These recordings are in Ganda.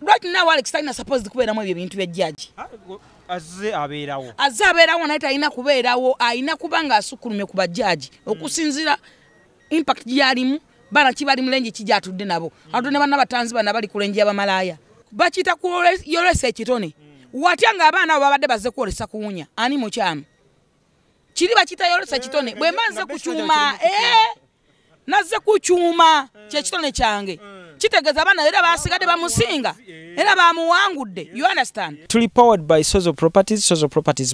right now alex tayina supposed kubeeramu ebyo ebintu bya jaji azze abeerawo azze abeerawo naye tayina kubeerawo ayina kuba ngaasukkulumye ku bajaji okusinziira impact gyalimu baana ki bali mulenje ki gyatudde nabo hmm. atudde ne banna batanzi bana bali kulenje yabamalaaya bakiyita yolesa ekitone hmm. watya ngaabaana abo babadde bazze kwolesa kuwunya ani mukyamu kiri bakiyita yolesa eh, ekitone bwe mba nze kucuma nazze kucuuma hmm. kyekitone kyange mm. kitegeza abaana era basigadde bamusinga era bamuwangudde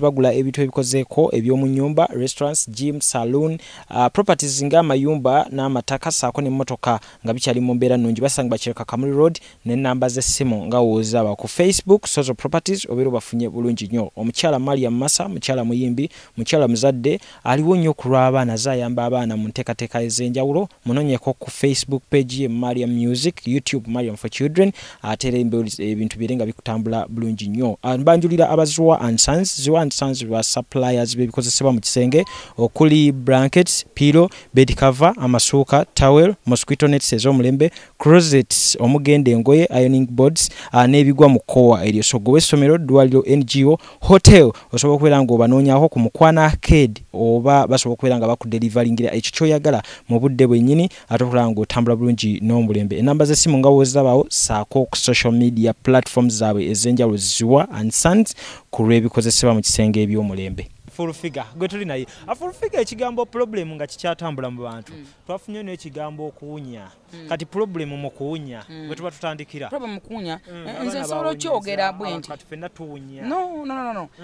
bagula ebintu ebikozeeko ebyomu nyumba restaurants gym saloon uh, properties nga amayumba n'amataka saako nemmotoka nga bikyali mu mbeera nungi basanga bakireka kamuli road nenamba zesimu nga wozaba ku facebook social properties obeera obafunye bulungi nnyo omukyala maria masa mukyala muyimbi mukyala muzadde aliwo nnyo ku lw'abaana zayamba abaana mu nteekateeka ez'enjawulo munonyeko ku facebook page ye maria music youtube mariam for children ateera embeuri Eh, ebintu bire nga bikutambula bulungi nnyo ah, mbanjulira abaziwa ansans ziwa ansans lwa suppliers bebikozesebwa mu kisenge okuli blankets piro bedcover amasuuka towel mosquito nets ez'omulembe crosets omugenda engoye ioning boards ah, n'ebigwa mu kowa eryo sogowa essomero dwaliro ngo hotel osobola okubeera ngaobanoonyako ku mukwana ked oba basobola okubeera nga bakudelivalingira ekyo kyoyagala mu budde bwennyini ate okulaba ngaotambula bulungi n'omulembe enamba zesimu nga wozirabawo saako ku social media ya platform zaabwe ezenjawulo zuwa and sans ku lw'ebikozesebwa mu kisenge ebyomulembe fulfiga gwe tuli naye afulfiga ah, ekigambo problemu nga kikyatambula mu bantu mm. twafunye n'ekigambo okuwunya mm. kati problemu mu kuwunya bwe mm. tuba tutandikira eh, nze nsobola okyogera bwe ntino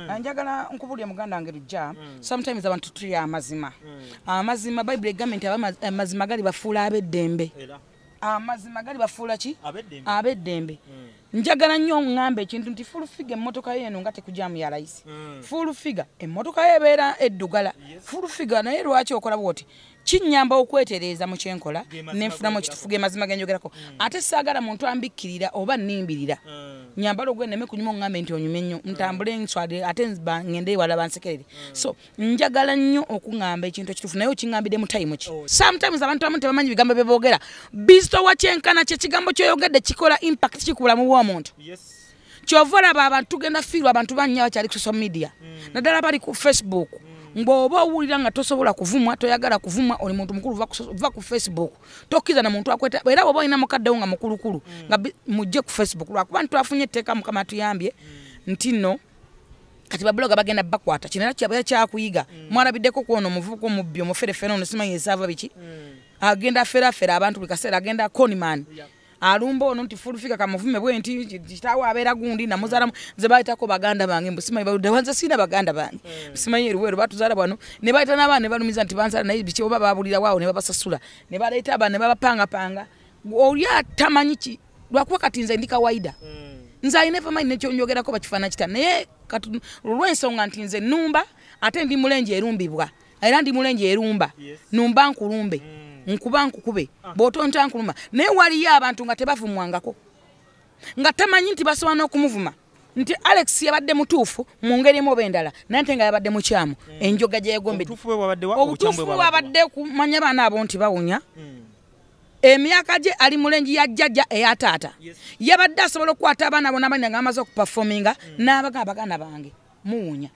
eh, njagala nkubulya muganda wange lujja sometimes abantu tuli amazima amazima bayibuli egambe nti amazima gali bafuula ab'eddembe amazima gali bafuula ki ab'eddembe hmm. njagala nnyo ongambe ekintu nti fulufiga emmotoka yeeno nga tekujamu ya layisi hmm. fulufiga emmotoka yo ebeera eddugala fulufiga naye lwaki okola bwoti kinyamba okwetereza mu kyenkola nenfunamu ekitufu gemazima genjogerako mm. ate saagala muntu ambikkirira oba nimbirira mm. nyambala ogwe neme kunyuma oŋŋambe nti onyume nnyo mm. ntambule nswade ate ŋŋende ewala bansekerere so njagala nnyo okuŋŋamba ekintu ekitufu naye okiŋŋambidde mu tayimu ki oh, sometimes abantu abamu tebamanyi bigambo bye boogera bizitowa kyenkana kyekigambo kyoyogedde kikola impact kikubulamu bwomuntu kyova olaba abantu tugenda fiirwa abantu bannyo abakyali ku social media naddala bali ku facebook mm. ngoba owulira nga tosobola kuvumwa toyagala kuvumwa oli muntu mukulu va ku facebook tokiza na muntu akweta era woba olina mukaddewo nga mukulukulu mm. nga mujje ku facebook lwakuba nitwafunye etteeka mukama atuyambye mm. nti nno kati babuloga bagenda bakwata kino era era kyakuyiga mm. mwalabiddeko kwono omuvubuka omubbi omuferefeno ono simanyi esava biki agenda ferafera abantu buli kaseera agenda coniman yeah. alumba ono nti fulufika kamuvume bwe nti kitaawo abeera gundi namuzaalamu nze baayitako baganda bange mbusimanyi baludda wanze siina baganda bange mbusimanyi hmm. eruweero batuzaala bano ne baayita n'abaana ne balumiza nti banzaala naye biki oba babulira waawo ne babasasula ne baleeta abaana ne babapangapanga oli atamanyi ki lwakuba kati nze ndi kawaida hmm. nze alina efamanyi nekyonjogerako bakifaana kita naye olwensonga nti nze nnumba ate ndi mulenje erumbibwa era ndi mulenje erumba numba nkulumbe mm. nkuba nkukube bwotonta nkuluma naye waliyo abantu nga tebavumwangako nga tamanyi nti basobola n'okumuvuma nti alex yabadde mutuufu mu ngeri mu bendala naye nte nga yabadde mukyamu mm. enjoga gyeyegombedde obutuufu bwabadde kumanya baana abo nti bawunya mm. emyaka gye ali mulenji ya jjajja eya taata yabadde asobola okukwata abaana bonaabanyanga amaze okupafominga mm. n'abagaabagaana bange muwunya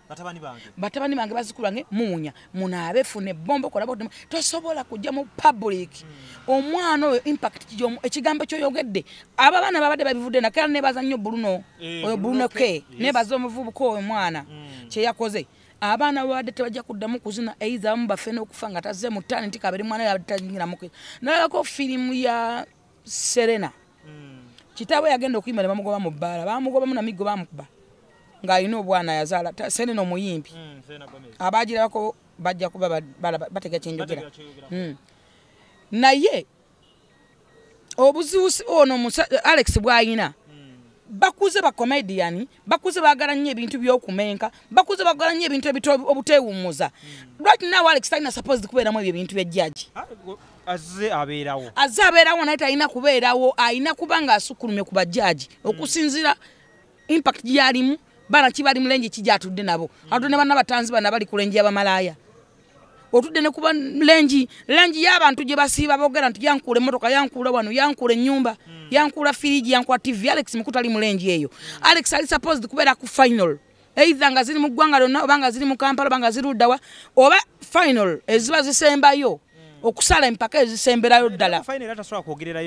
batabani bange bazikulu bange muwunya munaabe funa ebomba okolabaotema tosobola kujja mu public hmm. omwana oyo impact ekigambo kyoyogedde abo abaana babadde babivudde nakala nebaza nnyo buluno eh, oyo buluno ke nebaza omuvubuka oyo mwana hmm. kyeyakoze abaana babadde tebajja kuddamu kuzina eiza abamu baffe n'okufanga taze mu taani nti kabere mwana yabadetayingiramu nalabako firimu ya serena hmm. kitaabo yagenda okuyimala bamugoba mu bbaala bamugobamu namiggo bamukuba ng'alina obwana yazaala sene nomuyimbi mm, abagirako bajja kuba batega kyenjogera mm. naye obuzuusi ono alex bwayina mm. bakuze bakomediyani bakuze bagala nnyo ebintu byokumenka bakuze bagala nnyo ebintu obutewumuza lwaki nawe alex talina supposed kubeeramu ebyo ebintu byajjaji azze abeerawo naye talina kubeerawo ayina kuba ngaasukkulumye ku bajjaji okusinziira impact gyalimu bana kibali mulenje kijja atudde nabo abantu ne banna batanzi bana bali kulenje abamalaya otudde ne kuba mulenji lenji y'abantu gye basiiba boogera nti yankuula emmotoka yankuula wano yankuula ennyumba hmm. yankuula firiji yankuula tv alex mukutali mulenji eyo alex ali supposed kubeera ku final eitha nga ziri mu ggwanga lyonna oba nga ziri mu kampala oba nga ziruddawa oba final eziba zisembayo hmm. okusala empaka ezisemberayo ddalaogera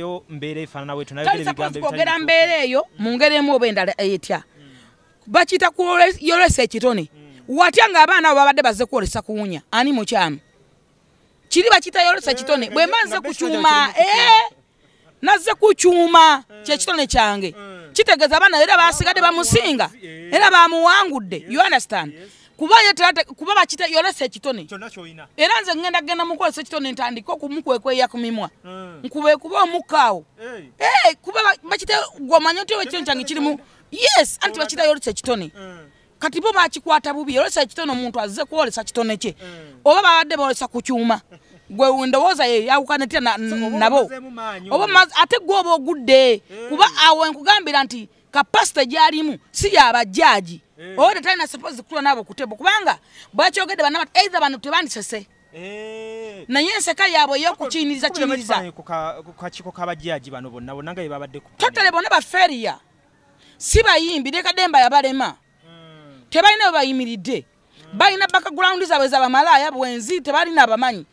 mbeera eyo mu ngeri emu oba endala etya bakiyita yolesa ekitone hmm. watya ngaabaana abo babadde baze kwolesa kuwunya ani mukyamu kiri bakiyita yolesa kitone eh, bwe eh, manze kucuma eh? nazze kucuuma hmm. kyekitone kyange hmm. kitegeeza abaana era basigadde bamusinga era bamuwangudde understand kuba bakita yolesa ekitone era nze ŋŋenda kgenda mukolesa ekitone ntandike okumukwekweya ku mimwa nkube kuba omukkaawo kuba bakita gwomanyi otiwe ekitone kyange kirimu yes anti bakira yolesa ekitone mm. kati bo bakikwata bubi yolesa ekitone omuntu azze kwolesa kitone kye mm. oba babadde bolesa ku kyuma gwe ndowooza ye yawukana tya nabo ate gwe oba ogudde mm. kuba awo nkugambira nti kapasita gyalimu si yabajaji oda talina suppose kutula nabo kutebo kubanga bwakyogedde banaba eithe bano tebandisese eh. naye enseka yaabwe eyokukiyiniriza kiyiniriza kakiko kabajaji bano bonna bonna nga yebabaddeku totale bonna baferiya si bayimbi ne kademba yabalema hmm. tebalina we bayimiridde hmm. balina bakagrawundi zaabwe zabamalaaya bwenzi tebalina abamanyi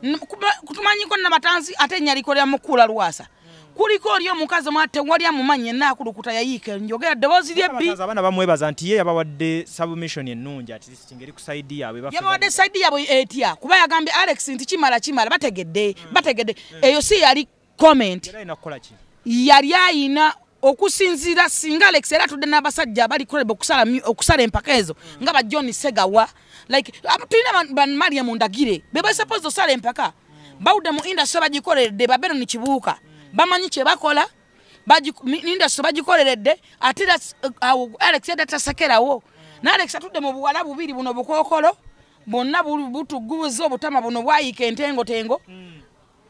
hmm. kutumanyiko nabatansi ate enyaliko lya mukula lwasa kuliko oli omukazi mwatewali amumanyi ena akulukuta yayiika njogera ddoboozi lyebbiabaana bamwebaza nti ye yabawadde submission ennungi atiisingeri ku saidi yaabwe yabawadde saidi yaabwe etya kuba yagambye alex nti kimala kimala bategedde bategedde eyo si yali comment yali ayina okusinziira singa alex era tudde n'abasajja abalikolebwa okusala empaka ezo nga ba john segawa like tulina bamaria mundagire bebasapoze osala empaka bawudde mu indasitry bagikoleredde baberoni kibuuka bamanyi kyebakola indasitry bagikoleredde ate era alex yadde tasekerawo naalex atudde mu buwala bubiri buno bukookolo bwonna butuguuza obutama buno bwayiika entengotengo hmm.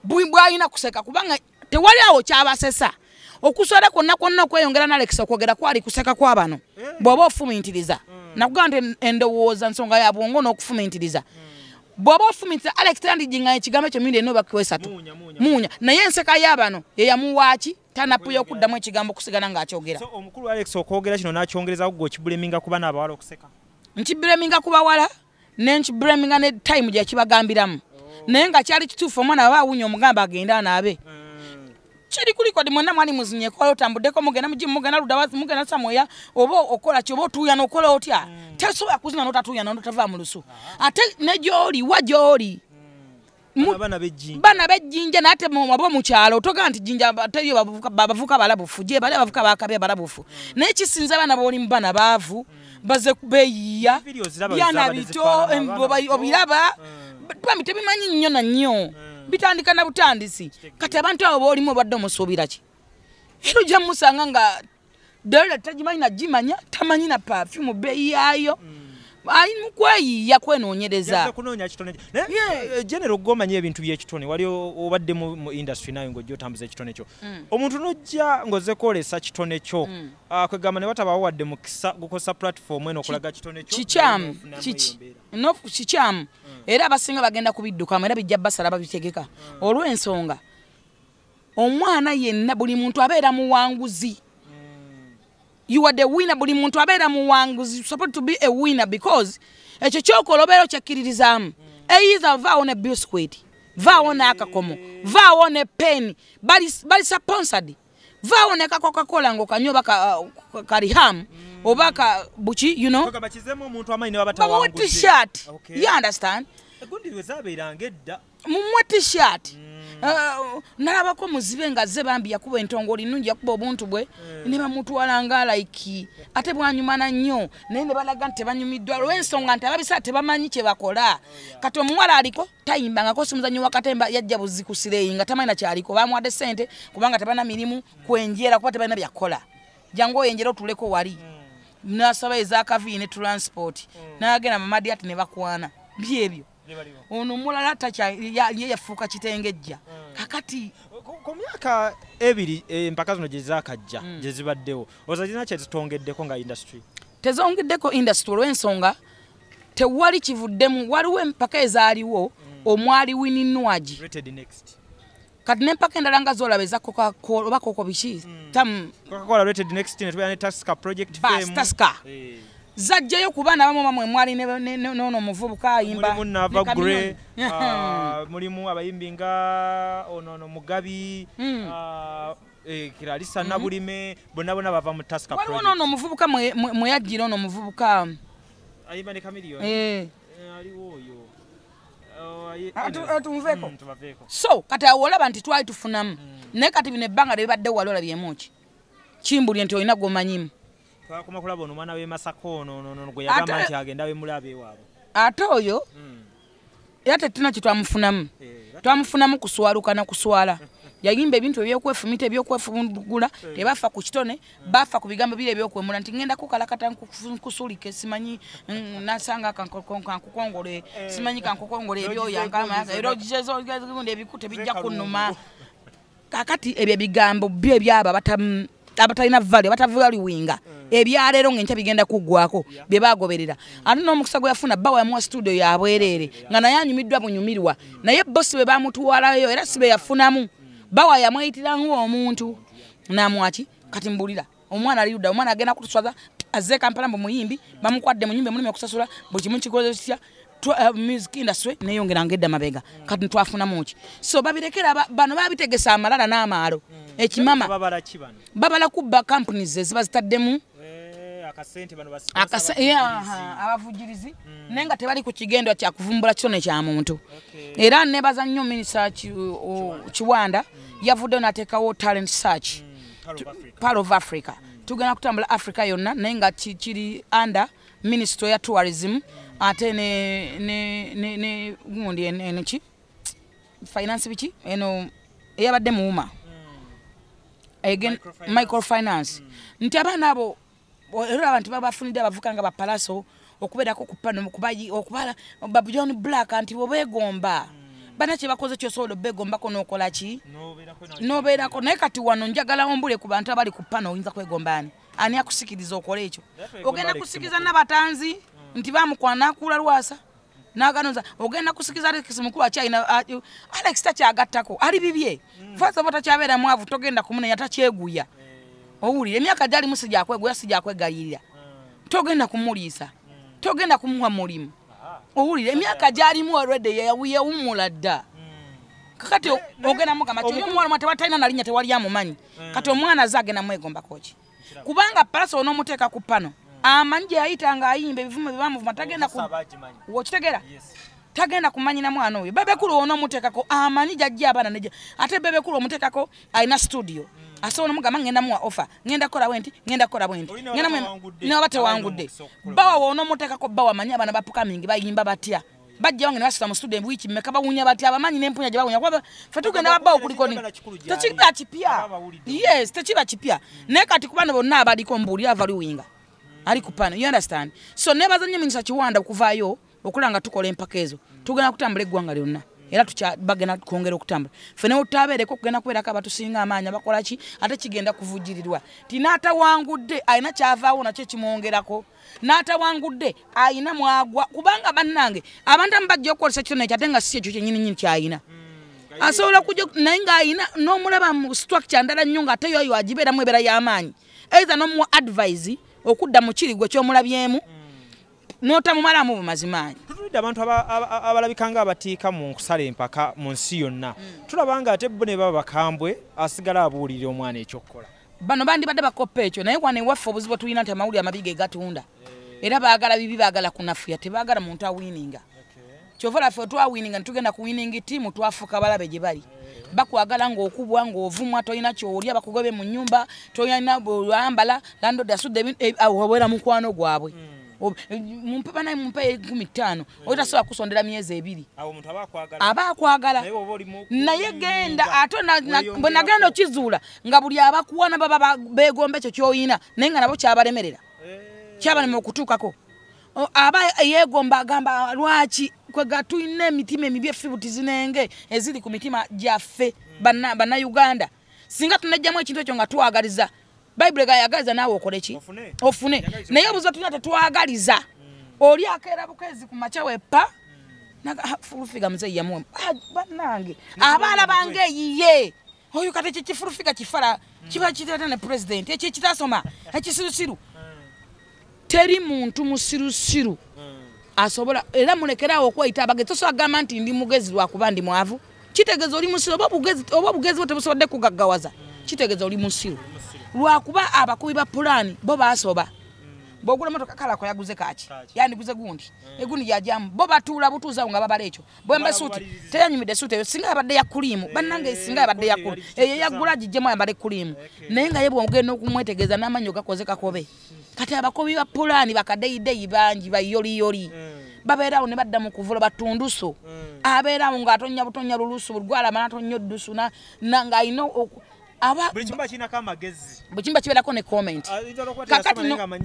bwalina kuseka kubanga tewali awo kyabasesa okusoola kwonna kwonna okweyongera nalekisa okwogera kwali kuseka kwa bano eh. bwoba ofumintiriza mm. nakugamba nti endowooza nsonga ya bwongo n'okufumintiriza mm. bwoba ofumintiriza alexandijinga ekigambo kyo miri enobakwesatu munya naye enseka yabano yeyamuwaaki tanapuya okuddamu ekigambo okusigala ngaakyogera omukulu alex okwogera kino nakyongerezako gwe okibuleminga kuba n'abawala okuseka nkibuleminga kubawala nenkibuleminga ne time gyekibagambiramu oh. naye nga kyali kituufu omwana aba awunya omugamba agenda naabe eh. chiri kuli kwa dimona mani muzinye kwa yota mbudeko mge na mjimu mge na ludawazi mge na samoya obo okola chobo tuya na okola otia mm. teso ya kuzina nota tuya na nota vama lusu ah. ate nejori wajori mm. Mu, bana be jinja bana be jinja na ate mwabu mchalo toka anti jinja teyo babafuka balabufu jie bale babafuka wakabe balabufu mm. nechi sinza wana boni mbana bavu mm. baze kubeia ya nabito mbobai obilaba mm. pamitemi mani nyona nyona mm. bitandika na butandisi kati abantu abo boolimu obadde omusuubira ki era ojja mmusanga nga dola tagimanyi nagimanya tamanyi na pafumu bbeeyi yaayo mm. mukweyiya kwenoonyerezageneral eh, gomanya ebintu byekitone wali obadde mu industry naye ngaojja otambuza ekitone kyo mm. omuntu nojja ngaoze kwolesa kitone kyo mm. ah, kwegamba ne watabawo wadde mukisa gukosa platifomu enokulaga kitone kyo kikyamu kiki kikyamu era abasinga bagenda kubiddukamu era bijja basala babitegeka hmm. olw'ensonga omwana yenna buli muntu abeera muwanguzi hmm. you are the winner buli muntu abeera muwanguzi supposed to be a winner because ekyo kyokola obeera okyakkiririzaamu hmm. eh, eiza vaawo ne biscuit vaawo naakakomo vaawo ne peni bali sponsored vaawo ne kakokakola ngaokanyoba kariham ka, uh, ka, ka, ka, ka, ka, ka, ka, Mm. obaka buki mumwe tshirt mm. eh, eh, nalabako muzibe nga ze bambi yakuba entongoli nungi yakuba obuntu bwe eh. nebamutwalanga like ate bwanyumana nnyo naye nebalaga nti tebanyumiddwa lwensonga nti ababisaa tebamanyi kyebakola oh, kati omuwala aliko tayimbangako simuzanyi wakatemba yajja buzikusireyi nga tamanyi nakyaliko bamuwadde sente kubanga tebana mirimu kwenjera kuba tebalina byakkola jangu oyenjera otuleko wali mm. nasaba ezakavi hmm. ne transport nagenda mamadi ati nebakwana byebyo ono omulala taye yafuuka kitengejja hmm. kakati ku myaka ebiri empaka eh, zino gyezakajja hmm. gyezibaddewo oza zirina kyezitongeddeko nga industry tezongeddeko industry olwensonga tewali kivuddemu waliwo empaka ezaaliwo omwali wininwagi kati nempaka endala nga zolaba eza oba koko biki hmm. eh. zajjayo ku baana bamuma mwe mwali nono muvubuka ayimba mulimu ah, abayimbi nga onono mugabi hmm. ah, eh, kiralisa mhm. nabulime bonna bonna bava mu tasnono omuvubuka mwe yajjira ono omuvubuka ayimba ne kamiliyoni eh. aliwo oyo Ah, eh, mm, so kati awo olaba nti twali tufunamu mm. naye kati bino ebbanga lyebibadde wali olabyemuki kimbulye nti olina gomanyimu ate oyo mm. era tetuna kye twamufunamu eh, twamufunamu kuswaluka nakuswala yayimba ebintu ebyokwefumita ebyokwefugula tebafa ku kitone bafa ku bigambo biri ebyokwemula nti ŋenda kukalakata nkusulike simanyi mm, nasanga kankukongole simanyi kankukongole ebyoyaerogizezogezgundi ebiku tebijja kunuma kakati ebyo ebigambo bi ebyaba abatalina vale batavaliwinga ebyaleero ngaenkya bigenda kuggwako byebagoberera ate nomukisa gwe yafuna bba wayamuwa situdio yabwerere nga naye anyumiddwa bunyumirwa naye bosi bwe bamutwalayo era si beyafunamu bawa yamwayitirangu omuntu namwaki kati mbulira omwana ali yuda omwana agenda kutuswaza azze kampala mbu muyimbi bamukwadde mu nyumba emulimu okusasula buli kimu kikozesya eh, music industry neyongera ngaedda mabega kati ntwafunamuki so babirekera bano babitegesa amalala n'amaalo hmm. ekimama babala kubba kampuni ze ziba zitaddemu akasente bano basikira akasa ya abavujirizi mm. nenga tebali ku kigendo kya kuvumbula kitone kya muntu okay. era ne bazanyo minisa ki chiwanda mm. yavudde na teka wo talent search mm. part of africa, africa. Mm. tugena kutambula africa yonna nenga chichiri under ministry ya tourism mm. ate ne ne ne, ne gundi ene ene chi finance bichi eno yabadde muuma mm. again microfinance, microfinance. Mm. nti abana abo era abantu babafunidde abavuka nga bapalaso okubeerako kupano okubala babjon black nti bobegomba mm. bana kyebakoze kyosobola obegombako nokolaki nobeerako naye kati wano njagalawo mbule ku bantu abali ku pano oyinza kwegombaani ani akusikiriza okole ekyo ogenda kusikiriza nabatanzi mm. nti bamukwa nakula lwasa naganoza ogenda kusikiriza alex mukulu akyalina alex takyagattako ali bibye mm. fasoba takyabeera mwavu togenda kumunenya takyeguya mm. owulire emyaka gyalimu sijakwegoya sijakwegayirira togenda kumuliisa togenda kumuwa mulimu owulire emyaka gyalimu olwedde yeyawumula dda kakati ogenda mugamba ti omuwala mwa tebatalina nalinnya tewali amumanyi hmm. kati omwana ze agenda mwegombakoki kubanga palasa onaomuteeka ku pano hmm. amanyi gye yayitanga ayimba ebivumu bye bamuvuma tagenda kitegera tagenda kumanyina mwana oyo bebekulu ono omuteekako amanyi jajja abaana nja ate bebekulu omuteekako alina studio hmm. asobola nomugamba ŋenda muwa offe ŋenda kukola bwe nti ŋenda kukola bwe nti nba tewangudde bawa woona omuteekako bawa amanyi abaana bapukamingi bayimba batya oh, bajjawo nge nebasula mu studio ebwiki meka bawunya batya bamanyi nempunya gye bawunya kuba fe tugenda babawo kuliko ni tekiba kipya yes tekiba kipya hmm. naye kati kubano bonna abaliko mubuuli avaliwinga hmm. ali kupano you understand so nebazanyo minisa kiwanda okuvaayo okulanga tukola empaka ezo tugenda kutambula eggwanga lyonna era bagenda kwongera okutambula ffe ne wetutabeereko kugenda kubeerako abatusinga amaanyi abakolaki ate kigenda kuvujirirwa ti naatawangudde alina kyavaawo nakyo ekimwongerako naatawangudde ayina mwagwa kubanga bannange abantu amu bajja okukolesa kitone ekyo ate nga si ekyo kyenyininyini kyayina hmm, asobola kuja naye ngaayina n'omulaba mu structure ndala nnyo ngaateyoyo agibeeramu ebeera y'amaanyi eitha n'omuwa advise okudda mu kirigwe ky'omulabyemu mm. n'otamumala mu bumazimaanyi tutulidde abantu abalabikanga abatiika mu nkusala empaka mu nsi yonna mm. tulaba nga ate bo ne baba bakambwe asigale abuulirira omwana ekyokukola bano bandibadde bakoppa ekyo naye wane waffe obuzibu tulina nti amawulire amabiga egatunda eh. era baagala bibi baagala kunafuya tebaagala muntu awiininga kyova laffe twawiininga netugenda ku wiiningi tiimu twafuuka balabe gye bali eh. bakwagala ngaokubwa ngaovumwa tolina kyolya bakugobe mu nyumba tolina lwambala landod asudde eh, obeera mukwano gwabwe mm. mumpe mumpe kumi tano oyitasobola kusondera myezi ebiri aba akwagala naye genda ate bwe nagenda okizuula nga buli abakuwana baba begomba ekyo kyoyina naye nga nabo kyabalemerera eh. kyabalema okutuukako aba yegomba agamba lwaki kwegatulina emitima emibyefibutizinenge ezili ku mitima gyaffe hmm. bannayuganda singa tunajjamu ekintu ekyo nga tuwagaliza bayibuli gayagaliza naawe okole ki ofune naye obuza tulina tetwagaliza mm. oli akeera bukezi ku makyawepa mm. ah, fulufiga muzei yamu ah, bannange abaana bange yiye oyo kati kyekifulufiga kifala mm. kiba kitata ne purezidenti ekyekitasoma ekisirusiru teri muntu musirusiru asobola era mulekeraawo okwayita abagezi tosobola kugamba nti ndi mugezi lwakuba ndi mwavu kitegeeza oli musiru oba obugezi bwo tebusobodde kugaggawaza kitegeeza oli musiru lwakuba abakubi ba pulaani bo basoba mm. bogula motoka kalako yaguze kaki yandiguze gundi mm. egundi yajamu bo batuula butuuza nga babala ekyo bwemba suuti teyanyumidde suuti eyo singa yabadde ya kuliimu eh, bannange singa yabadde ya kulimu eyo yagula gijjemu ayambale kuliimu naye nga ye bwogenda okumwetegeeza n'amanyo gakoze kakobe kati abakobi ba pulaani bakadeyideyi bangi bayoliyoli mm. babeerawo ne badda mu kuvula batunduso abeerawo ng'atonya butonya lulusu bulgwalama natonya oddusu ngaayina buli kimba kibeerako ne comment ah, kakati no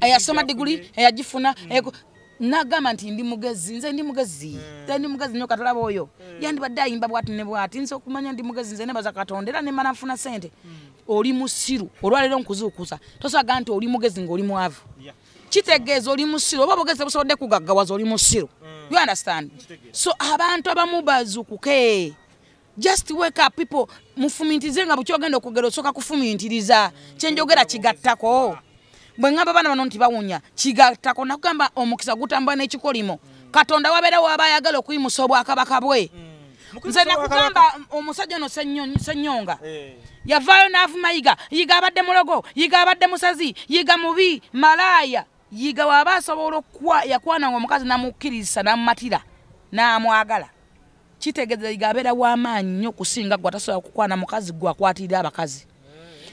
eyasoma diguli eyagifuna eh, eh, mm. eh, nagamba nti ndi mugezi nze ndi mugezi e ndi mugezi nyo katulaba oyo yandibadde ayimba bwati ne bwati nze okumanya ndi mugezi nze nebaza katonda era nemala nfuna sente mm. oli musiru olwaleero nkuzuukuza tosaga nti oli mugezi ngaoli mwavu kitegeeza oli musiru oba bugezi busobodde kugaggawaza oli musiru mm. you understand so abantu abamu bazukuke just wake up people mufumintize nga bukyogenda okugera osooka kufumintiriza kyenjogera kigattako bwe ŋamba abaana bano nti bawunya kigattako nakugamba omukisa gutambula n'ekikolimo katonda wabeera waba ayagala okuyimusa obwakabaka bwe mm. nze nakugamba mm, omusajja ono senyonga eh. yavaayo n'avumayiga yiga abadde mulogo yiga abadde musazi yiga mubi malaaya yiga waaba asobola okkwa yakwananga omukazi namukkirisa n'amumatira n'amwagala na kitegeeza gabeera w'amaanyi nnyo okusinga gwe atasobola kukwana mukazi gwe akwatirira abakazi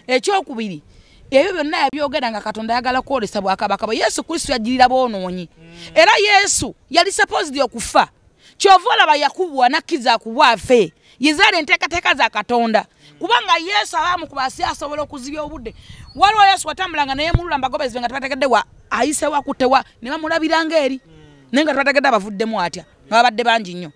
ekyokubiri ebyo byonna yabyogera nga katonda ayagala kwolesa bwakabaka bwe yesu kristo yajirira boonoonyi mm. era yesu yali supposedi okufa kyova olaba yakubwa nakkiriza akubwa afe yezaali enteekateeka za katonda kubanga yesu abaamukubaasi asobola okuzibya obudde waliwo yesu watambulanga neyemulula mbagobezi be nga tebategeddewa ayisewakutewa ne bamulabiranga eri mm. naye nga tebategedde abavuddemu atya nga babadde bangi nnyo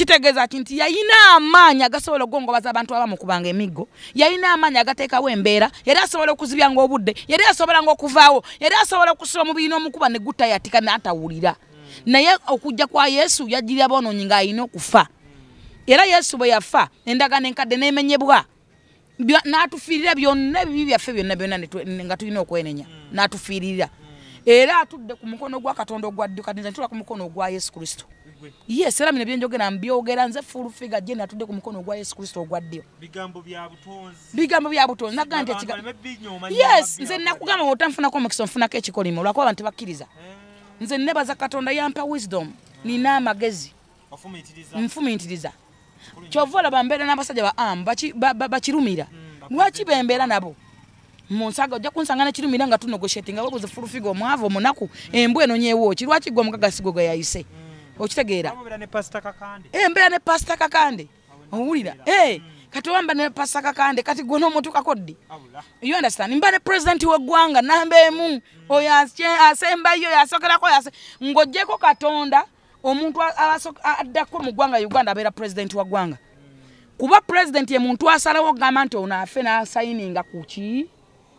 kitegeeza ti nti yayina amaanyi agasobola okugongobaza abantu abamu kubanga emiggo yayina amaanyi agateekawo embeera yali asobola okuzibyanga obudde yali asobolanga okuvaawo yali asobola okusula omubiina omukuba ne gutta yatika n'atawulira hmm. naye okujja kwa yesu yajjirira boonoonyi ng'ayina okufa era yesu bwe yafa endagano enkadde n'emenyebwa n'atufiirira byonna ebibi byaffe byonna byonna nga tulina okwenenya hmm. n'atufiirira hmm. era atudde ku mukono gwa katonda ogwa ddukaniza ntula ku mukono ogwa yesu kristo ye era bino byenjogera mbyogera nze full figa gye natudde ku mukono gwa yesu kristo ogwa ddyo bigambo bya butonzi bigambo bya butonzi nze nakugamba otanfunako omukisa nfunako ekikolimo olwakuba abantu bakkiriza eh. nze nebaza katonda yampa wisdom nina amagezi nfumintiriza kyova olaba mbeera n'abasajja ba am bakirumira hmm, lwaki bembeera nabo munsaga ojja kunsanga nekirumira nga tunogosheti nga webuze fulufiga omwava omunaku hmm. embwa enonyeewooki lwaki gwe omukagasigo gwe yayise hmm. okitegeera embeera ne pasita kakande eh, owulira eh, kati wamba ne pasita kakande kati gwe n'omuntu kakoddi yondastan mba ne purezidenti weggwanga namba emu oyo asembayo yasokerako ng'ogjeko katonda omuntu addako mu ggwanga uganda abeera purezidenti wa ggwanga kuba purezidenti emuntu asalawo ogamba nti ono afe n'asayininga ku ki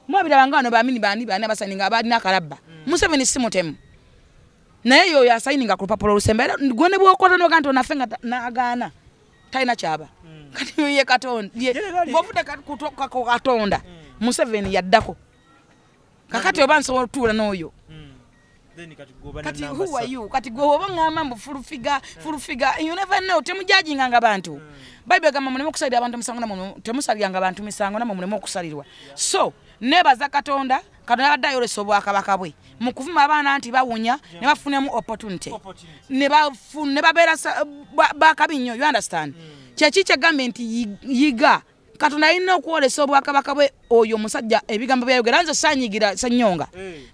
mwabira banga bano bamini bani bani abasayininga balina akalabba mm. museveni simutemu naye yo ya signing ku papolo rusembera gone bwokota no kanto na fenga na agana taina chaba mm. kati ye katonda ye bofuta kat kutoka ko katonda mm. museveni yaddako kakati obanso tula noyo mm. kati who are you kati go obanga mambo furufiga mm. furufiga you never know temujaji nganga bantu mm. bible kama mune mukusalira abantu misango na mune temusalira nganga bantu misango na mune mukusalirwa yeah. so neba za katonda kano yadda yole sobo akabakabwe mm. mukuvuma abaana nti bawunya ne bafunemu opportunity nebabeera bakabinyo you understand mm. kyeki kyegambe nti yiga katonda alina okwolesa obwakabaka bwe oyo omusajja ebigambo byayogera nze sanyigira sanyonga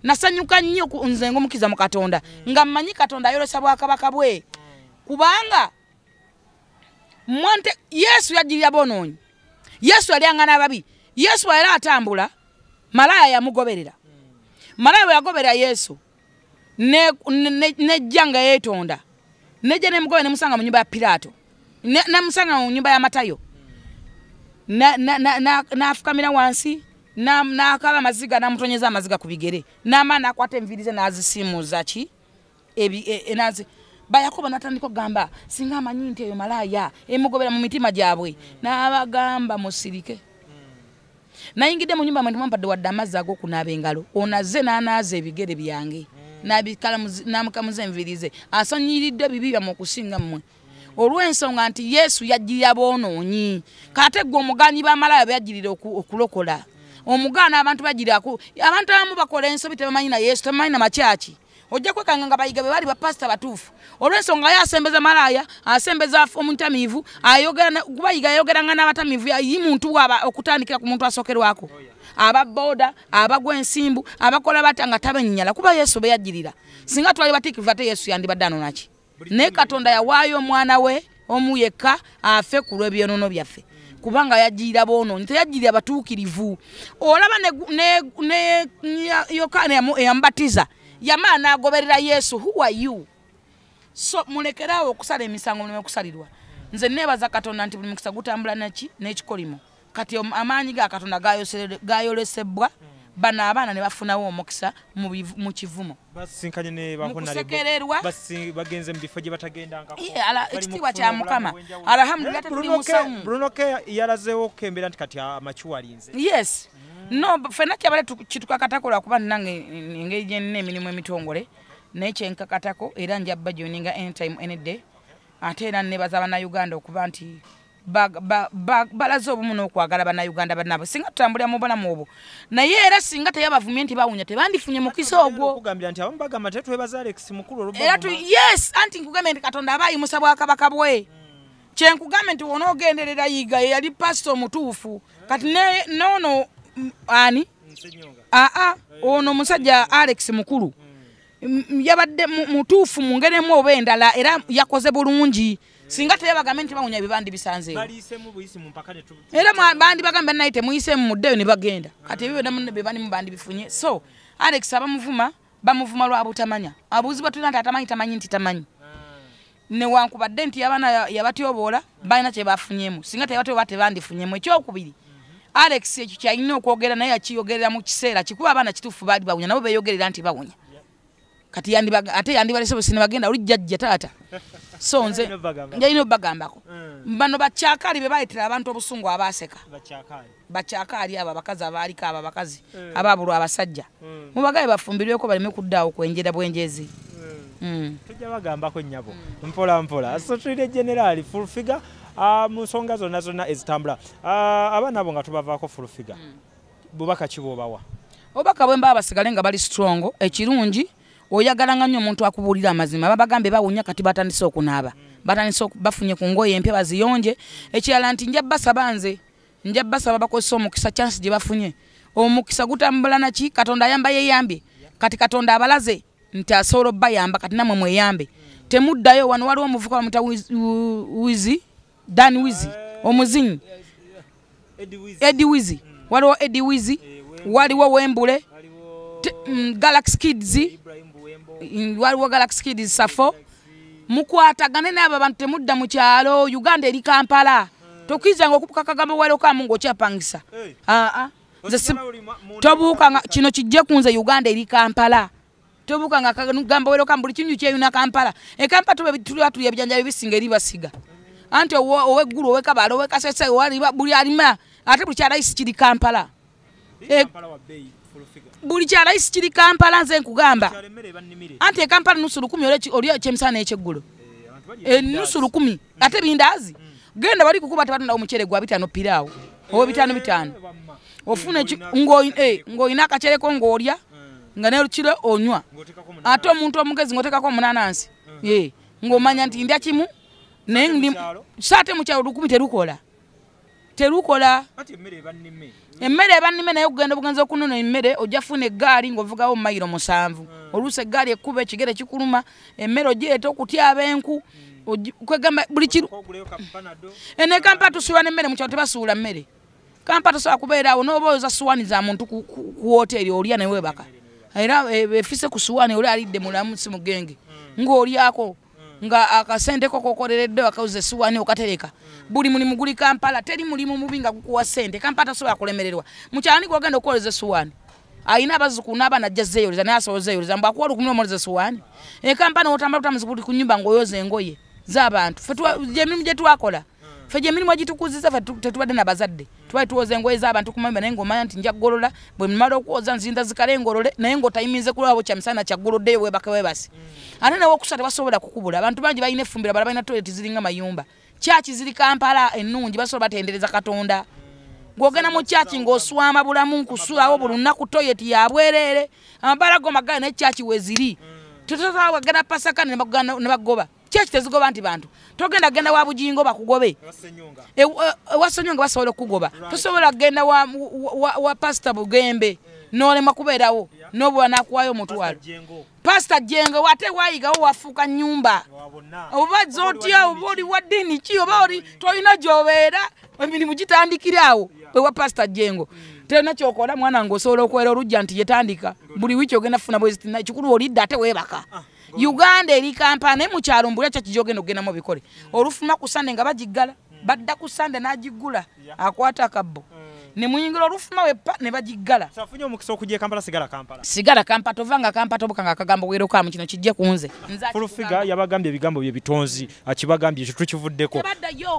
nasanyuka nnyo nze ngaomukiriza mu katonda mm. nga mmanyi katonda ayolesa bwakabaka bwe mm. kubanga mwante yesu yajirira bononyi yesu yali aŋgana ababi yesu aera atambula malaya yamugoberera mara bwe yagobera yesu nejja ne, ne, ne nga yeetonda nejja nemugobe nemusanga mu nyumba ya pirato namusanga ne, mu nyumba ya matayo nafukamira na, na, na, na wansi nakaba na maziga namutonyeza amaziga ku bigere namaa nakwata enviirize nazisimuza ki ebinazi e, e, bayakobo natandika okugamba singa amanyi nti eyo malaaya emugobera mu mitima gyabwe nabagamba musirike nayingidde mu nyumba mwentu mwampadde wadde amazzi ag'okunaaba engalo onaze n'anaaza ebigere byange mm. nabikalanamukamuza enviri ze asanyiriddwa bibi byamu okusinga mmwe olw'ensonga nti yesu yajjirira boonoonyi kate gwe omuganyi bamalaya byajjirira okulokola omugaana abantu bajjiraku abantu abamu bakola ensobi tebamanyi na yesu tebamanyi na makyaki ojja kwekanga nga bayiga bwe bali bapasita batuufu olw'ensonga yo asembeza malaaya asembeza omutamiivu kubayiga yayogeranga n'abatamiivu yi muntu okutandikira ku muntu asokerwako ababooda abagwa ensimbu abakola bata nga tabanyinyala kuba yesu beyajirira singa twali batiikirivu ate yesu yandibaddano naki naye katonda yawaayo omwana we omu yekka afe ku lw'ebyonono byaffe kubanga yajirira boononyi teyajirira batuukirivu olaba yokaana eyambatiza yamana agoberera yesu who are you so mulekerawo okusala emisango mulime kusalirwa nze nebaza katonda nti buli mukisa gutambula naki n'ekikolimo kati amaanyi ga katonda gayolesebwa hmm. bano abaana ne bafunawo omukisa mu kivumo eh, ekitiibwa kya mukama alhamdulilah tetuli musamu yes no fena kyabale kitukakatako lwakuba nnange engeri gyenina emirimu emitongole naye kyenkakatako era njaba gyoninga anytime anyday ate era nebaza bannauganda okuba nti balaze obumu n'okwagala bannauganda banabwe singa tutambulira mu bulamu obwo naye era singa teyabavumye nti bawunya tebandifunye mukisa ogwoyes anti nkugambye nti katonda abayimusa bwakabaka bwe kyenkugambye nti wonaogenderera yiga yeyali pasita omutuufu kati nono ani aa ono musajja alex mukulu yabadde mutuufu mu ngeremu oba endala era yakoze bulungi singa tebagambe nti bawonya ebibandi bisanze era bandi bagambe naye temuyisemu muddeyo ne bagenda kati ebibonamune bebanimu bandi bifunye so alex abamuvuma bamuvuma lwabutamanya abuuzibwa tulina nti atamanyi tamanyi nti tamanyi newankubadde nti yabana yabatyoboola balina kyebafunyemu singa tebatyoba tebandifunyemu ekyokubiri alex ekyo kyalina okwogera naye akiyogerera mu kiseera kikuba abaana kitufu baali bawunya nabo beyogerera nti bawunya kati ate yandibalesebosinebagenda olijjajja taata so nze njalina obubagambako mm. bano bakyakaali be baletera abantu obusungu abaaseka bakyakaali abo abakazi abaaliko abo abakazi mm. ababulwa abasajja mm. mubagabe bafumbirweko baleme kuddaawo kwenjera bwenjezi tujja bagambako nnyabo mpola mpola sotrire generali fulfiga Ah, musonga zonna zonna ezitambula ah, abaana abo nga tubavaako fulufiga hmm. bubaka kibwobawa obubaka bwe mba abasigale nga bali strong ekirungi oyagalanga nnyo omuntu akubuulira amazima babagambe bawunya kati batandise okunaaba hmm. batandise bafunye ku ngoye empya baziyonje ekirala nti nja basaba nze nja basaba bakozesa omukisa chansi gye bafunye omukisa gutambula naki katonda ayamba yeyambye kati katonda abalaze nti asobola obbayamba kati nammwe mweyambe hmm. temuddayo wano waliwo omuvuka wamuta wizi wiz, wiz, Dan Wizzy, Omuzin, Eddie Wizzy, what were Eddie Wizzy? What were Wembule? Mm, Galaxy Kids, what mm, were Galaxy Kids Safo? Mukwata Ganeva Bantemuda Muchalo, Uganda, di Kampala, hmm. Tokiza, Okukakagamu, Waloka Mungo Chapangsa. Ah, the Tobuka Chinochi Jokunza, Uganda, di Kampala. Tobuka Gambo, Kambuchin, Chayuna Kampala. A Kampa to have two or three of Janjavis in Gariva Siga. anti oweggulu owekabala owekasese owaliba buli alima ate buli kyalayisi kiri kampala buli kyalayisi eh, kiri kampala nze nkugamba anti ekampala nusu lukumi oli kyemisana ekyeggulo enusu eh, eh, lukumi ate bindaazi mm. genda bali kukuba tebatondawo omucere gwa bitano piraawo owe bitano bitano ofuna ngaolina akacereko ngaolya mm. nga nekiro onywa ate omuntu omugezi ngaotekako omunanansi mm. ngaomanya nti ndya kimu naye saate mukyalo lukumi terukola terukola emmere ebannime naye okugenda obugenza okunona emmere ojjafuna eggaali ngaovugawo mumairo musanvu hmm. oluusi eggaali ekuba ekigere kikuluma emmere ogyeta okutyaba enku hmm. kwegamba buli kiru ene eh, kampa tusuula nemmere mukyalo tebasuula mmere kampa tusobola kubeeraawo noba oza suwaani za muntu ku woteeri olya newebaka era eh, efise ku suwaani oli alidde mulamu si mugenge hmm. ngaolyako nga akasente kokokoleredde wakauze suwani okatereka mm. buli mulimu guli kampala teri mulimu mubi nga gukuwa sente kampala tasobola kulemererwa mukyani gwagenda okukoleza esuwani ayina abazukuna abaana ajja zeyoleza naye asobola zeyoleza mbw akuwa olukumi nomoleza esuwani ah. ekampala notambala tutamuzibuli ku nyumba ngaoyoza engoye zabantu fe emirimu gyetwakola feje mirimu agitukuziza fe tetubadde nabazadde tubali tuwoza engoye z'abantu kumamba naye ngaomanya nti njaggolola bwe mumala okuwoza nzinda zikale engolole naye ngaotayimize kulwawo kyamisana kyaggoloddeyo webakewebasi mm. ate nawe okusa tebasobola kukubula abantu bangi balina efumbira bala balina toleti ziringa mayumba kyaki ziri kampala ennungi basobola batendereza katonda mm. gwogenda mu kyaki ngaoswama bulamu nkusulawo buli lunaku toyeti yabwerere amabaala go magale naye kyaki weziri mm. tetotawagana pasakane nebagoba kyeki tezigoba nti bantu togenda genda wa bujingo bakugobe ewasonyonga e, basobola okugoba tosobola genda wa pasita bugembe mm. nolema kubeerawo nobula nakuwayo omutwalo pasita jengo ate wayigawo wafuuka nyumba obubazi otya oba oli wa ddiini ki oba oli tolina gyobeera emirimu gitandikire awo ewa pasita jengo mm. tena kyokola mwana ngaosobola okwera olujja nti yetandika buli wiiki ogenda funa bwezitina ekikulu olidde ate webaka ah. uganda eri kampana naye mukyalo mbula kyakijogeno ogenda mubikole mm. olufuma ku sande nga bagiggala mm. badda ku sande n'agigula akwata akabbo mm. ne muyingira olufuma wepa ne bagiggala e sigala kampa tovanga kampa tobuka nga akagambo werokamu kino kijje kunze yabagambye ebigambo byebitonzi akibagambye ekyo tukivuddeko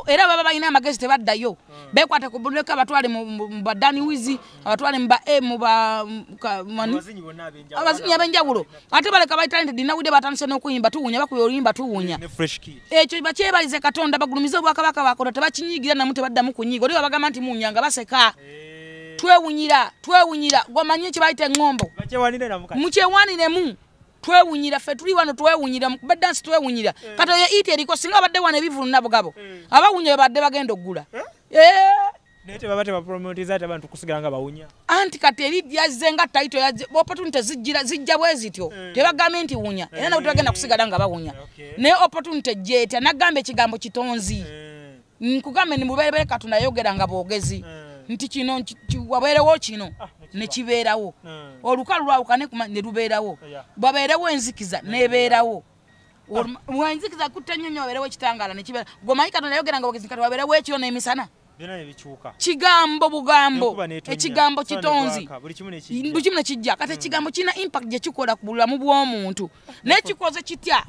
era baba balina amagezi tebaddayo hmm. bekwata ku bunweka abatwale mu badani wizi abatwale mubabazinyi ab'enjawulo ate baleka baitalente dinawudde batandise n'okuyimba tuwunya bakuba oluyimba tuwunya ekyo bakyebalize katonda bagulumize obwakabaka bakola tebakinyigira namu tebaddamu kunyiga oli babagamba nti muwunya nga baseka twewunyira twewunyira gwamanyi kyebayita eŋombo mukyewaninemu twewunyira fe tuli wano twewunyira mukubaddansi twewunyira eh. kati oyo iti eriko singa abadde wano ebivulu nabugabo eh. abawunya webadde bagenda okugula eh? anti kati eri yazze nga taito yaze opportunity zijjira zijja bwe zityo tebagambe nti wunya era nabo tebagenda kusigala nga bawunya naye opportunity jeetya nagamba ekigambo kitonzi nkugambe nimubeerebere katunda yogera nga bwogezi nti kino wabeerewo kino ah, nekibeerawo hmm. olukalu lwawukanenelubeerawo wabeerewo enzikiza nebeerawo ah. enzikiza kutta nyonyo wabeerewo ekitangala nekibeera gwomanyi katonda yogeranga bagezikati wabeerewo ekyo nemisana kigambo bugambo ekigambo kitonzi buli kimu nekijja kati hmm. ekigambo kirina impact gyekikola ku bulamu bwomuntu nekikoze kitya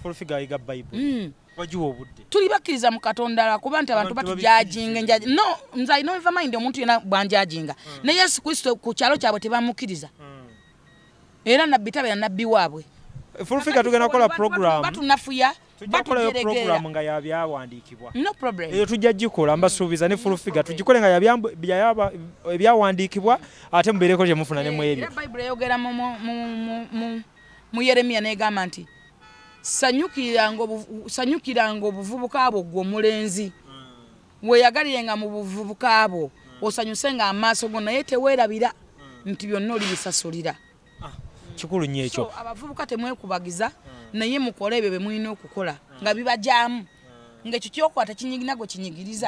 tuli bakkiriza mukatonda lwakuba nti abantu batujajinga enjaji no nze alina oviva mayindi omuntu yena bwanjajinga hmm. ne yesu kristo ku kyalo kyabwe tebamukkiriza hmm. era nabbi tabeera nabbi waabwe eh, fulufika tugenda kukola program batunafuya tuakolayoprogramnga yabyawandikibwano problem eyo tujja gikola mbasuubiza ne fulufiga tugikole nga ebyawandikibwa ate mubeireko temufuna nemu ebyo eh, bayibuli eyogera mu yeremiya negamba nti sanyukiranga obuvubuka bwo gwe omulenzi mm. weyagalirenga mu buvubuka bwo mm. osanyusenga amaaso go naye teweerabira mm. nti byonna olibisasulira ah. kikulu nnyo ekyo abavubuka temwekubagiza naye mukole ebyo bye mulina okukola nga bibajyamu ngaekyo kyokwa tekinyiginago kinyigiriza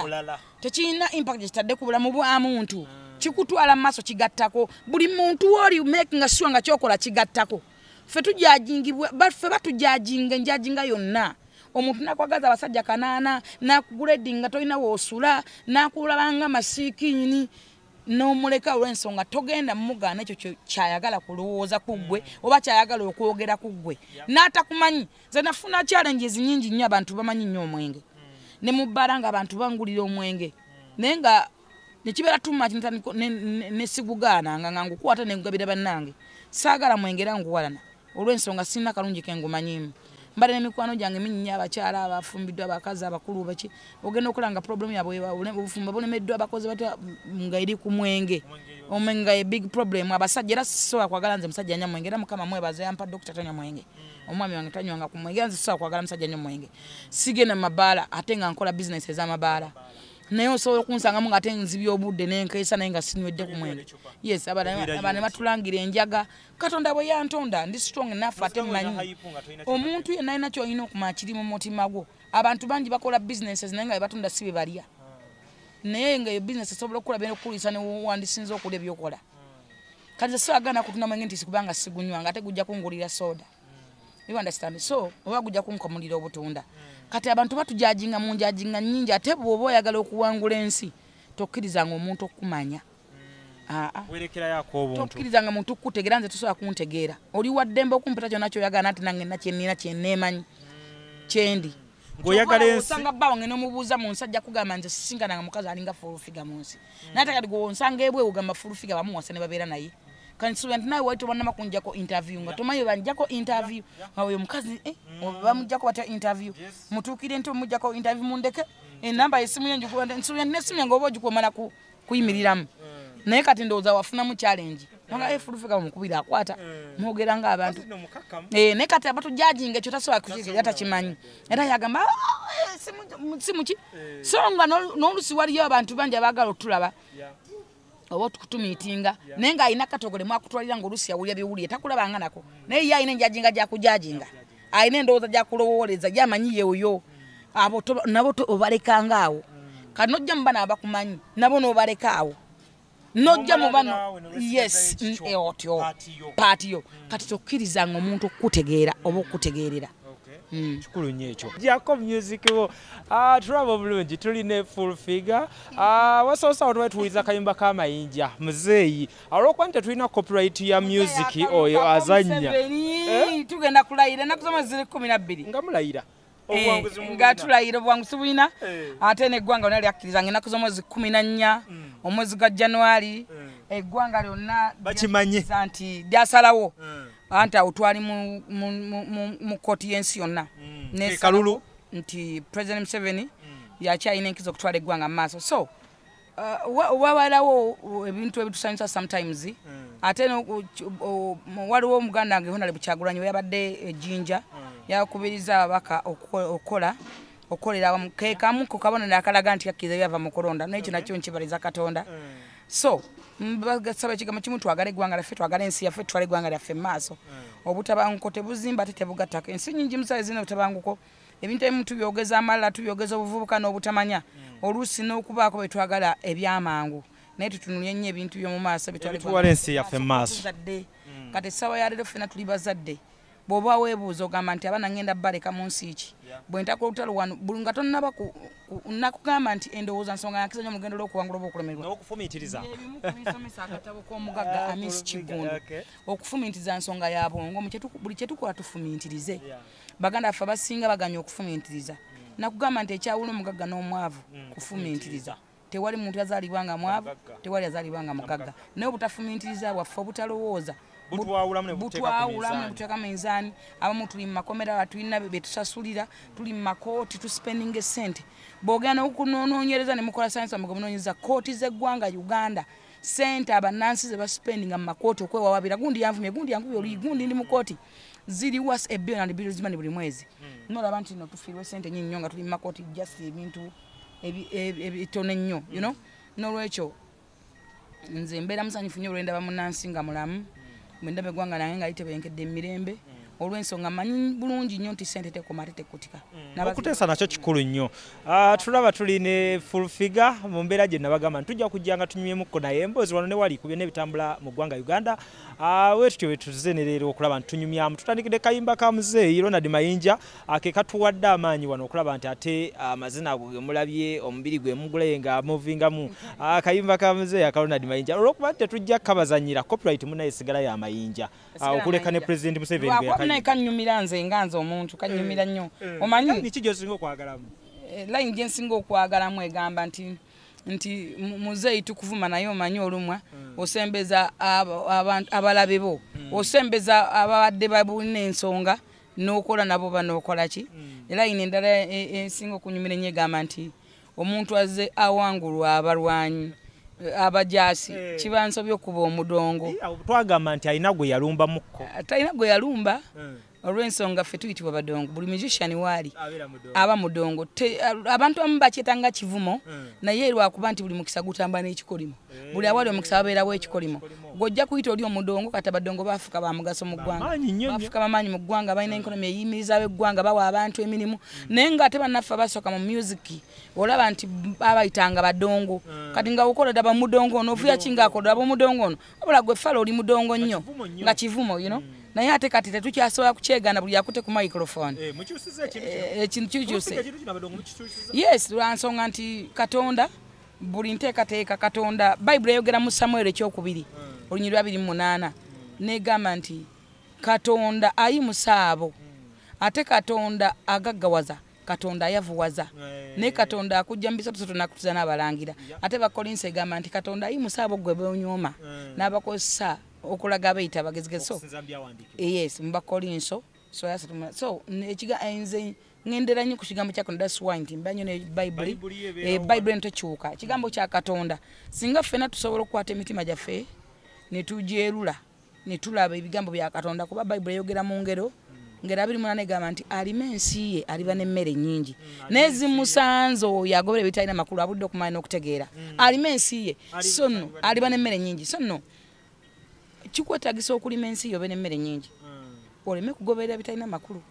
tekirina impact kitadde ku bulamu bwa muntu kikutwala mu maaso kigattako buli muntu woli makinga sure nga kyokola kigattako ffe tujajingibwa ffe batujajinga enjajinga yonna omuntu nakwagaza abasajja kanaana nakugula eddinga tolina woosula nakulabanga masikini nomuleka olwensonga togenda mugaana ekyo kyayagala kulowooza ku ggwe mm. oba kyayagala okwogera ku ggwe natakumanyi ze nafuna challenges nyingi nnyo abantu bamanyi nnyo omwenge mm. ne mubbala nga abantu bangulira omwenge mm. naye nga nekibeera tumaki nesigugaananga nga ngukuwata nengabira bannange saagala mwengera nguwalana olw'ensonga sirina kalungi kengumanyimu mbale nemikwano gyange minyinya abakyala abafumbiddwa abakazi abakulu baki ogenda okola nga problemu yabwe obufumba bulemeddwa abakozi bata nga eri ku mwenge omwenga ye big problem abasajja era sisobola kwagala nze musajja nya mwenge era mukama mwebaza yampa dokita tanya mwenge omwami wange tanywanga ku mwenge era nze sisobola kwagala musajja nya mwenge sigenda mabaala ate nga nkola bizinesi ez'amabaala naye osobola okunsangamu nga te nzibya obudde nenkeesa naye nga sinywedde ku mwene yes abana ne batulangira enjaga katonda bwe yantonda ndi strong enough ate mmanyi omuntu yenna alina kyolina okumakiri mu mutima gwo abantu bangi bakola businesses naye nga ebatunda si be balya naye nga yo bisinesi esobola okulaba nokukulisa newandisinza okula ebyokola kati sisiwagana kutunamange nti sikubanga sigunywa nga ate gujja kungulira soda you understand so oba gujja kunkomulira obutunda mm. kati abantu batujajinga munjajinga nyingi ate bwoba oyagala okuwangula ensi tokkirizanga omuntu okkumanya hmm. ah, ah. tokkirizanga muntu kkutegeera nze tosobola kuntegeera oli waddembe okumpita kyona kyoyagala nti nange na kyenina kyenemanyi hmm. kyendi osanga bba wange nomubuuza munsajja kugamba nze sisinkananga mukazi alinga fulufiga munsi hmm. nategati gwonsanga ebwewugamba fulufiga bamuwasa ne babeera naye kanisubira nti naye waito banama kunjako interview nga tomanyi banjako interview nga oyo mukazi eh, mm. bamujjako batya interview mutuukire nti omujjako interview mundeke mm. enamba esimu yensubira nti nesimu yange oba ogikumala kuyimiriramu mm. naye kati ndowooza wafunamu challenge fulufuga mukubira akwata mwogera ngaabantu e, naye kati abatu jajinga ekyo tasobola takimanyi era yagamba oh, eh, simuki eh. so nga n'olusi waliyo abantu bangi abaagala otulaba oba tukutumiitinga naye ng'alina katogole mwakutwalira ngaolusi yawulira byewulire takulabanga nako naye ye alina enjajinga gyakujajinga alina endowooza gyakulowoleza gyamanyiyeoyo nabo obalekanga awo kati nojja muba nabakumanyi nabo n'obaleka awo nojja mubano yes mm, otyo eh, oh, paatiyo kati tokkirizanga omuntu okukutegeera oba okukutegeerera mm. kikulu mm. nnyo ekyo jako music ah, bo tulaba obulungi tuline full figure ah, wasoose awo twetuwuliza kayumba kamayinja muzeeyi olwokuba nti tetulina copyright ya music oyo azannya eh? tugenda kulayira enaku zama ziri kumi nabbiri nga mulayira eh, nga tulayira obuwanguzi bulina eh. ate neggwanga lyona lyakkirizanga enaku z'omwezi kumi na nnya mm. omwezi gwa januari eggwanga lyonna bakimanyi nti lyasalawo anti awutwali mu kooti y'ensi yonna mm. nekalulu nti president mseven mm. yaki alina enkiza okutwala eggwanga mu maaso so uh, wabalawo ebintu ebitusanyusa sometimes mm. ate uh, uh, waliwo omuganda wange honale bukyagulanyi weyabadde ejjinja yakubiriza ababaka okukola okukolera awamu kekamu kukabonero akalaga nti akkiriza ebyava mu kulonda nekyo nakyo nkibaliza katonda so basaba ekigambo kimu twagala eggwanga lyaffe twagala ensi yaffe tutwala eggwanga lyaffe mumaaso eh. obutabanguko tebuzimba tetebugattako ensi nyingi musale zina obutabanguko ebintu ebimu tubyogeza amalala tubyogeza obuvubuka n'obutamanya hmm. oluusi n'okubaako bwe twagala ebyamangu naye tutunulye nnyo ebintu byomumaaso bitwalensi yaffe mumaaso hmm. kati essaawa ya leero ffena tuli bazadde bwoba webuuza ogamba nti abaana ngenda baleka munsi ki bwentaka olutalo wano nga tonaba nakugamba nti endowooza nsonga yakiza nyo mugendo lwokuwangula oba okulemerwaebimukubisomesa akatabo k'omugaga ah, amis kigundu okufumintiriza nsonga ya bwongo buli kyetukola tufumintirize baganda affe abasinga baganya okufumintiriza mm. nakugamba nti ekyawula omugaga n'omwavu mm, kufumintiriza tewali muntu yazaalibwanga mwavu tewali yazaalibwanga mugagga naye obutafumintiriza bwaffe obutalowooza butwawulamu nebuteeka minzaani abamu tuli mumakomera batulina betusasulira tuli mumakooti tuspending esente bwogenda okunoonoonyereza nemukola sayensi amuge munoonyereza kooti zeggwanga uganda sente abanansi zebaspendinga mumakooti okwewawabira gundi yanvumye gundi yangubye oluyi gundi ndi mukooti ziriwa ebillion and billionsman buli mwezi hmm. nolaba nti no tufiirwe sente nyini nnyo nga tuli mumakooti just ebintu ebitono ennyo you know hmm. nolwekyo nze mbeera musanyufu nyo olwendaba munansi nga mulamu mm -hmm. mwendabegwanga nayenga ayitebenkedde mirembe mm. olw'ensonga mmanyi bulungi nnyo nti sente tekoma tetekutika mm. okuteesa nakyo kikulu nnyo ah, tulaba tuli ne fulfiga mu mbeera gye nabagamba nti tujja kujja nga tunyumyemukko naye emboozi wano ne wali ku byonna ebitambula mu ggwanga uganda ah, we tutyo bwe tuze ne leero okulaba nti tunyumyamu tutandikidde kayimba ka muzeeyi ronald mayinja ke katuwadde amaanyi wano okulaba nti ate ah, amazina ago gemulabye omubiri gwe mugulaye nga muvingamu akayimba ka muzeeyi aka ronald mayinja olw'okuba ntitetujja kabazanyira copyright munaye esigala y'amayinja okuleka ne president museveni naye kanyumira nze nga nze omuntu kanyumira nnyo eh, eh. omanyi layini eh, gyensinga okwagalamu egamba nti nti muzeeyi tukuvuma naye omanyi olumwa hmm. osembeza abalabe bo hmm. osembeza ababadde babulina ensonga n'okola nabo banaokola ki hmm. layini endala ensinga e, e, okunyumira ennyo egamba nti omuntu azze awangulwa abalwanyi Eh, abajasi hey. Eh. kibansobye okuba omudongo twagamba nti alina gwe yalumba muko eh, talina gwe yalumba hmm. olw'ensonga ffe tuyitibwa badongo buli musician waali aba mudongo abantu abamu bakyetanga kivumo hmm. naye lwakuba nti buli mukisa gutamba n'ekikolimo eh. buli awaali omukisa babeerawo ekikolimo gwojja kuyita oli omudongo kati abadongo bafuka ba mugaso mu ggwanga bafuka bamaanyi mu ggwanga balina hmm. enkonomi eyimirizawo eggwanga bawa abantu emirimu hmm. naye ng'ate bannaffe basooka mu music olaba nti babayitanga badongo kati nga wukola ddaba mudongo ono ovuya ki ng'akola ddaba omudongo ono obula gwe fala oli mudongo nnyo nga kivumo yino naye ate kati tetukyasobola kukyegana buli akute ku microfone eh, ekintu eh, eh, kikyuse yes lwa nsonga nti katonda buli nteekateeka katonda bayibuli eyogera mu samweri ekyokubiri hmm. olunyi lwa biri munaana negamba nti katonda ayimusa abo hmm. ate katonda agaggawaza katonda ayavuwaza naye katonda akujja mu bisatu satu nakutuza n'abalangira ate bakolinsi egamba nti katonda ayimusa abo gwe bonyuma hmm. n'abakozesa okulaga abayita abagezigeyes mubakolinso so eh, nze ngendera nyo ku kigambo kyako dasway nti mba nyo nebaibuli baibuli eh, netokiwuka ekigambo kyakatonda singa ffena tusobola okukwata emitima gyaffe netugyerula netulaba ebigambo byakatonda kuba baibuli eyogera mu ngero hmm. ngera abiri munana egamba nti alima ensi ye aliba nemmere nyingi hmm, nezimusanze oyo agobera ebitalina makulu abudde okumanya nokutegeera hmm. alima ensi ye so no aliba nemmere nyingi so no kikwetagisa okulima ensi yo obeera emmere nyingi hmm. oleme kugoberera bitalina makulu hmm.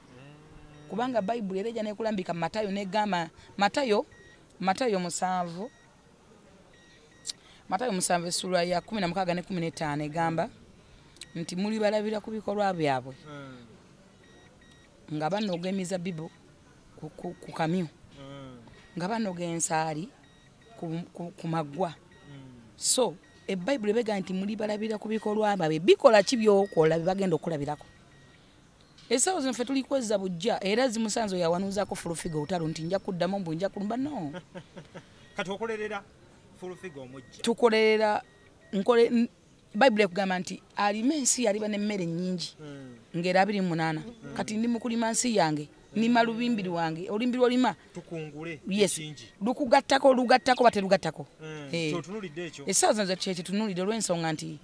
kubanga bayibuli era ejja nekulambika matayo negamba matayo matayo musanvu matayo musanvu esula ya kumi namukaaga ne kumi netaano egamba nti mulibalabira ku bikolwa byabwe hmm. nga banoga emizabibu ku kamyu nga banoga ensaali ku magwa so ebayibuli ebega nti mulibalabira ku bikolwa byabwe bikola ki byokola bye bagenda okulabirako esawa zino ffe tulikwezza bujja era zimusanze oyawanuzaako fulufiga otalo nti nja kuddamu mbu nja kulumba no tukolerera nkole bayibuli ekugamba nti alima ensi yaliba n'emmere nyingi hmm. ngeri abiri munaana hmm. kati ndi mukulima nsi yange nima lubimbiri wange olubimbiri olima lukugattako lugattako baterugattako hmm. eh. essaawa zino kyekitunulidde olwensonga nti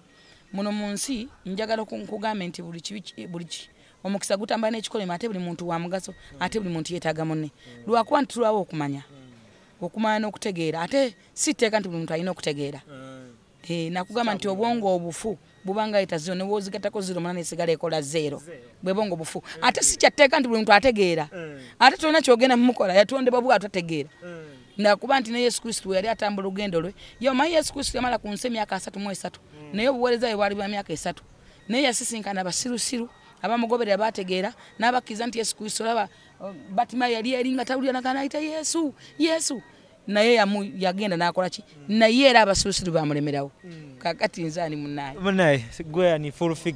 muno mu nsi njagala kugambe nti buli ki omukisa gutambula n'ekikolema ate buli muntu wa mugaso ate buli muntu yeetaaga munne hmm. lwakuba ntitulwawo okumanya hmm. okumanya n'okutegeera ate si tteeka nti buli muntu alina okutegeera eh, nakugamba nti obwongo obufu buba ngaayita zero newozigatako zero mana nesigala ekola zero bweba nga obufu mm. ate sikyateeka nti buli muntu ategeera mm. ate tolina kyogenda mumukola yatondebwa bwa tategeera mm. nakuba nti ne yesu kristo weyali atambula lugendo lwe yomanyi yesu kristo yamala ku nsi emyaka asatu mu esatu naye obuweereza bwe bwali bwa myaka esatu naye yasisinkana basirusiru abamugoberera bategeera n'abakkiriza nti yesu kristo laba uh, batima yali yalinga tawulira nagaanaayita yesu yesu naye yagenda nakolaki naye era abasirusiru bamulemerawo hmm. kakati nzani munaye